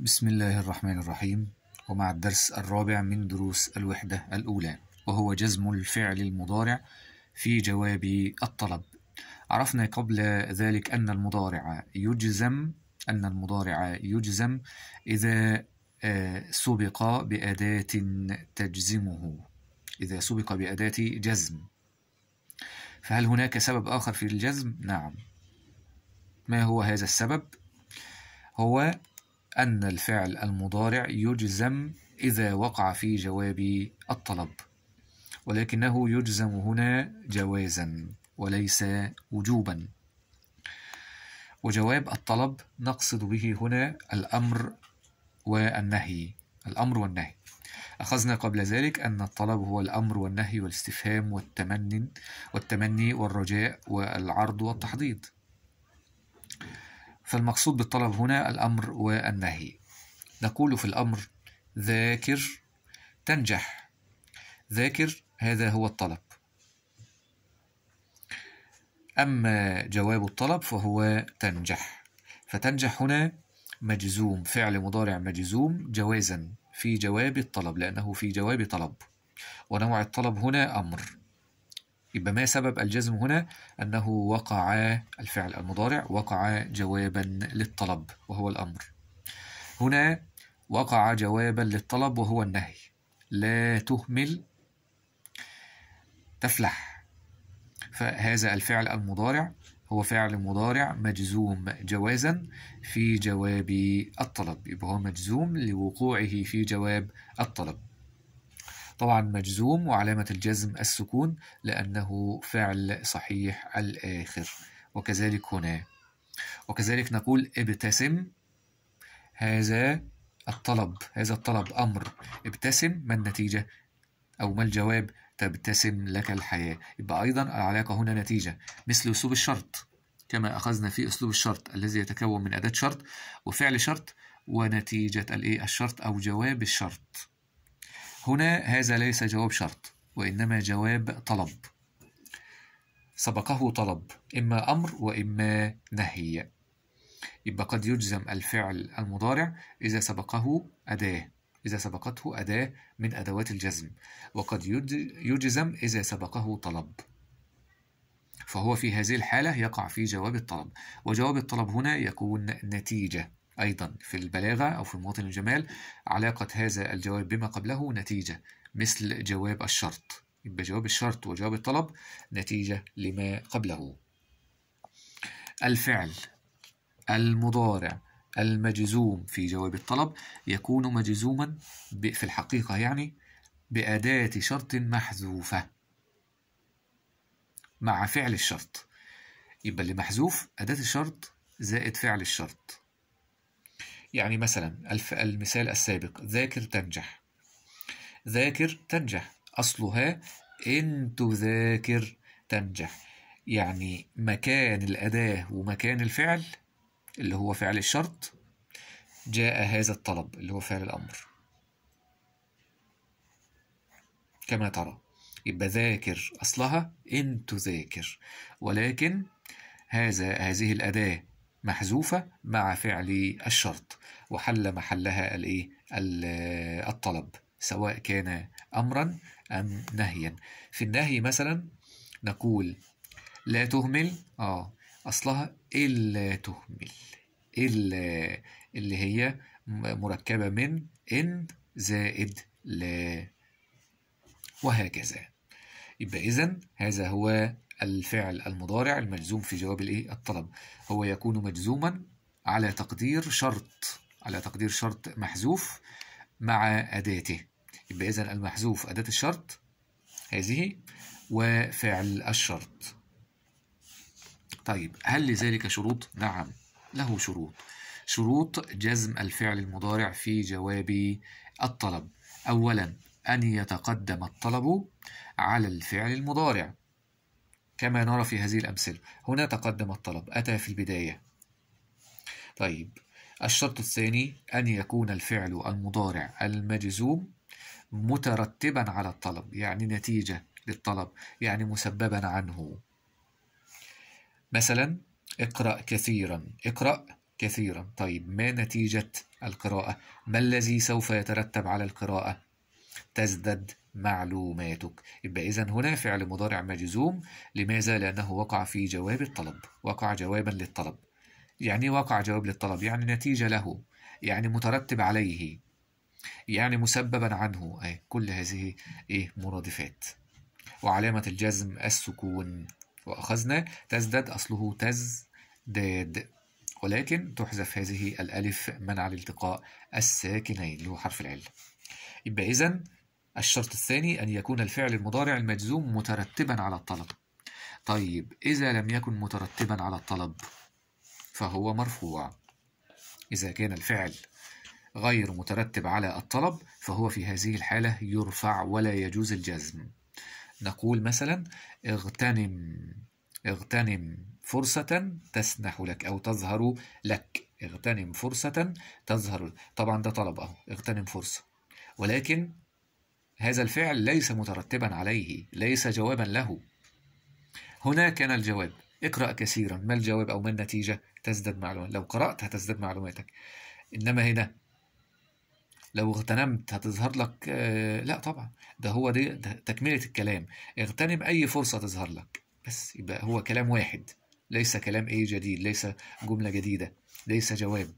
بسم الله الرحمن الرحيم ومع الدرس الرابع من دروس الوحدة الأولى وهو جزم الفعل المضارع في جواب الطلب عرفنا قبل ذلك أن المضارع يجزم أن المضارع يجزم إذا آه، سبق بأداة تجزمه إذا سبق بأداة جزم فهل هناك سبب آخر في الجزم؟ نعم ما هو هذا السبب؟ هو أن الفعل المضارع يجزم إذا وقع في جواب الطلب ولكنه يجزم هنا جوازا وليس وجوبا وجواب الطلب نقصد به هنا الأمر والنهي الأمر والنهي أخذنا قبل ذلك أن الطلب هو الأمر والنهي والاستفهام والتمني والتمني والرجاء والعرض والتحضيض فالمقصود بالطلب هنا الأمر والنهي نقول في الأمر ذاكر تنجح ذاكر هذا هو الطلب أما جواب الطلب فهو تنجح فتنجح هنا مجزوم فعل مضارع مجزوم جوازا في جواب الطلب لأنه في جواب طلب ونوع الطلب هنا أمر يبقى ما سبب الجزم هنا أنه وقع الفعل المضارع وقع جوابا للطلب وهو الأمر هنا وقع جوابا للطلب وهو النهي لا تهمل تفلح فهذا الفعل المضارع هو فعل مضارع مجزوم جوازا في جواب الطلب يبقى هو مجزوم لوقوعه في جواب الطلب طبعا مجزوم وعلامة الجزم السكون لأنه فعل صحيح الآخر وكذلك هنا وكذلك نقول ابتسم هذا الطلب هذا الطلب أمر ابتسم ما النتيجة أو ما الجواب تبتسم لك الحياة يبقى أيضا العلاقة هنا نتيجة مثل أسلوب الشرط كما أخذنا في أسلوب الشرط الذي يتكون من أداة شرط وفعل شرط ونتيجة الإيه الشرط أو جواب الشرط هنا هذا ليس جواب شرط وإنما جواب طلب سبقه طلب إما أمر وإما نهي يبقى قد يجزم الفعل المضارع إذا سبقه أداة إذا سبقته أداة من أدوات الجزم وقد يجزم إذا سبقه طلب فهو في هذه الحالة يقع في جواب الطلب وجواب الطلب هنا يكون نتيجة أيضا في البلاغة أو في مواطن الجمال علاقة هذا الجواب بما قبله نتيجة مثل جواب الشرط يبقى جواب الشرط وجواب الطلب نتيجة لما قبله الفعل المضارع المجزوم في جواب الطلب يكون مجزوما في الحقيقة يعني بأداة شرط محذوفة مع فعل الشرط يبقى اللي محذوف أداة الشرط زائد فعل الشرط يعني مثلا المثال السابق ذاكر تنجح ذاكر تنجح أصلها إن تذاكر تنجح يعني مكان الأداة ومكان الفعل اللي هو فعل الشرط جاء هذا الطلب اللي هو فعل الأمر كما ترى يبقى ذاكر أصلها إن تذاكر ولكن هذا هذه الأداة محذوفة مع فعل الشرط وحل محلها الإيه؟ الطلب سواء كان أمرا أم نهيا في النهي مثلا نقول لا تهمل آه أصلها إلا تهمل إلا اللي هي مركبة من إن زائد لا وهكذا يبقى إذن هذا هو الفعل المضارع المجزوم في جواب الايه الطلب هو يكون مجزوما على تقدير شرط على تقدير شرط محذوف مع أداته يبقى إذا المحذوف أداة الشرط هذه وفعل الشرط طيب هل لذلك شروط؟ نعم له شروط شروط جزم الفعل المضارع في جواب الطلب أولا أن يتقدم الطلب على الفعل المضارع كما نرى في هذه الأمثلة هنا تقدم الطلب أتى في البداية طيب الشرط الثاني أن يكون الفعل المضارع المجزوم مترتبا على الطلب يعني نتيجة للطلب يعني مسببا عنه مثلا اقرأ كثيرا اقرأ كثيرا طيب ما نتيجة القراءة ما الذي سوف يترتب على القراءة تزدد معلوماتك يبقى إذا هنا فعل مضارع مجزوم لماذا؟ لأنه وقع في جواب الطلب وقع جوابا للطلب يعني وقع جواب للطلب يعني نتيجة له يعني مترتب عليه يعني مسببا عنه أي كل هذه إيه مرادفات وعلامة الجزم السكون وأخذنا تزداد أصله تزداد ولكن تحذف هذه الألف منع الالتقاء الساكنين اللي هو حرف العلة يبقى إذن الشرط الثاني أن يكون الفعل المضارع المجزوم مترتبا على الطلب طيب إذا لم يكن مترتبا على الطلب فهو مرفوع إذا كان الفعل غير مترتب على الطلب فهو في هذه الحالة يرفع ولا يجوز الجزم نقول مثلا اغتنم اغتنم فرصة تسنح لك أو تظهر لك اغتنم فرصة تظهر طبعا ده طلب أهو اغتنم فرصة ولكن هذا الفعل ليس مترتبا عليه ليس جوابا له هنا كان الجواب اقرأ كثيرا ما الجواب أو ما النتيجة تزداد معلومات لو قرأت هتزداد معلوماتك إنما هنا لو اغتنمت هتظهر لك آه لا طبعا ده هو دي ده تكملة الكلام اغتنم أي فرصة تظهر لك بس يبقى هو كلام واحد ليس كلام ايه جديد ليس جملة جديدة ليس جواب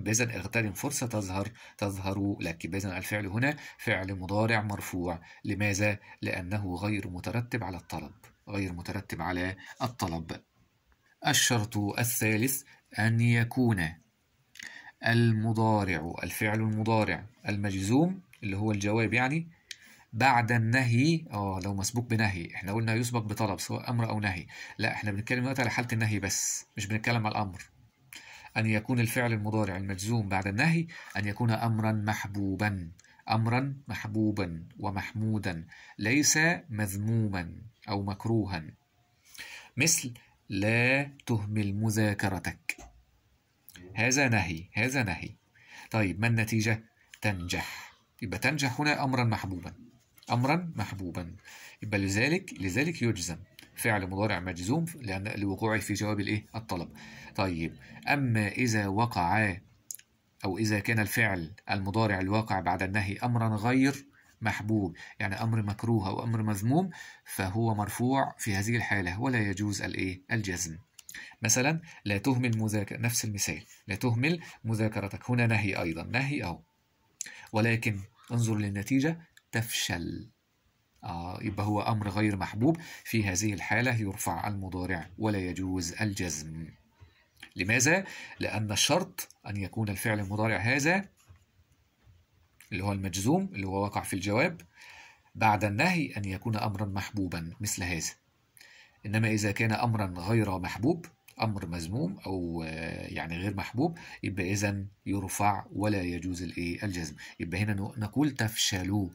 بإذا اغتنم فرصة تظهر تظهر لك بإذا الفعل هنا فعل مضارع مرفوع لماذا؟ لأنه غير مترتب على الطلب غير مترتب على الطلب الشرط الثالث أن يكون المضارع الفعل المضارع المجزوم اللي هو الجواب يعني بعد النهي اه لو مسبوق بنهي احنا قلنا يسبق بطلب سواء امر او نهي لا احنا بنتكلم دلوقتي على حاله النهي بس مش بنتكلم على الامر أن يكون الفعل المضارع المجزوم بعد النهي أن يكون أمرا محبوبا أمرا محبوبا ومحمودا ليس مذموما أو مكروها مثل لا تهمل مذاكرتك هذا نهي هذا نهي طيب ما النتيجة؟ تنجح يبقى تنجح هنا أمرا محبوبا أمرا محبوبا يبقى لذلك لذلك يجزم فعل مضارع مجزوم لأن لوقوعه في جواب الإيه؟ الطلب. طيب أما إذا وقع أو إذا كان الفعل المضارع الواقع بعد النهي أمرا غير محبوب يعني أمر مكروه أو أمر مذموم فهو مرفوع في هذه الحالة ولا يجوز الإيه؟ الجزم. مثلا لا تهمل مذاكرة نفس المثال لا تهمل مذاكرتك هنا نهي أيضا نهي أو ولكن انظر للنتيجة تفشل آه، يبقى هو أمر غير محبوب في هذه الحالة يرفع المضارع ولا يجوز الجزم لماذا؟ لأن الشرط أن يكون الفعل المضارع هذا اللي هو المجزوم اللي هو وقع في الجواب بعد النهي أن يكون أمرا محبوبا مثل هذا إنما إذا كان أمرا غير محبوب أمر مذموم أو آه، يعني غير محبوب يبقى إذا يرفع ولا يجوز الجزم يبقى هنا نقول تفشلوا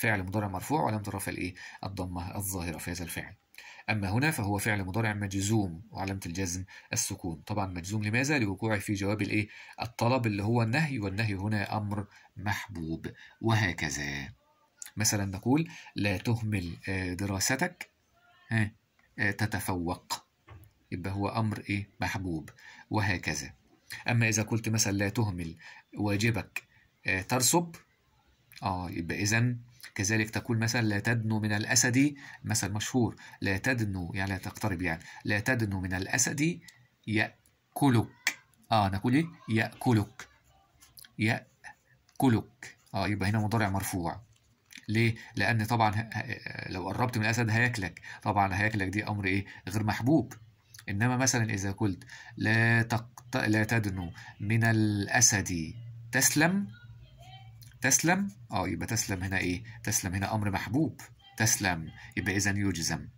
فعل مضارع مرفوع وعلامة رفع الإيه؟ الضمة الظاهرة في هذا الفعل. أما هنا فهو فعل مضارع مجزوم وعلامة الجزم السكون طبعا مجزوم لماذا؟ لوقوعه في جواب الإيه؟ الطلب اللي هو النهي والنهي هنا أمر محبوب وهكذا مثلا نقول لا تهمل آه، دراستك آه، تتفوق يبقى هو أمر إيه؟ محبوب وهكذا أما إذا قلت مثلا لا تهمل واجبك آه، ترسب آه يبقى إذا كذلك تقول مثلا لا تدنو من الأسد مثل مشهور لا تدنو يعني لا تقترب يعني لا تدنو من الأسد يأكلك آه نقول إيه يأكلك يأكلك آه يبقى هنا مضارع مرفوع ليه؟ لأن طبعا لو قربت من الأسد هياكلك طبعا هياكلك دي أمر إيه؟ غير محبوب إنما مثلا إذا قلت لا تقت... لا تدنو من الأسد تسلم تسلم اه يبقى تسلم هنا ايه تسلم هنا امر محبوب تسلم يبقى اذا يجزم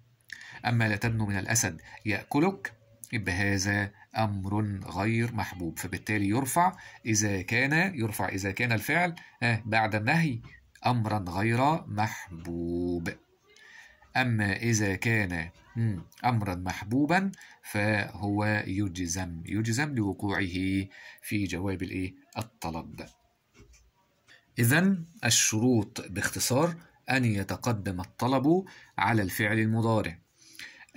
اما لا تبنو من الاسد ياكلك يبقى هذا امر غير محبوب فبالتالي يرفع اذا كان يرفع اذا كان الفعل آه، بعد النهي امرا غير محبوب اما اذا كان امرا محبوبا فهو يجزم يجزم لوقوعه في جواب الايه الطلب إذا الشروط باختصار أن يتقدم الطلب على الفعل المضارع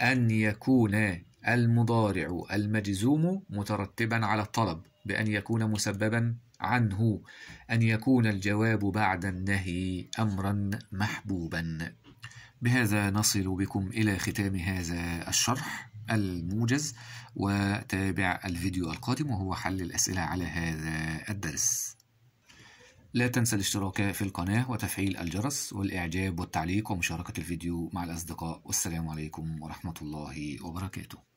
أن يكون المضارع المجزوم مترتبا على الطلب بأن يكون مسببا عنه أن يكون الجواب بعد النهي أمرا محبوبا بهذا نصل بكم إلى ختام هذا الشرح الموجز وتابع الفيديو القادم وهو حل الأسئلة على هذا الدرس لا تنسى الاشتراك في القناة وتفعيل الجرس والإعجاب والتعليق ومشاركة الفيديو مع الأصدقاء والسلام عليكم ورحمة الله وبركاته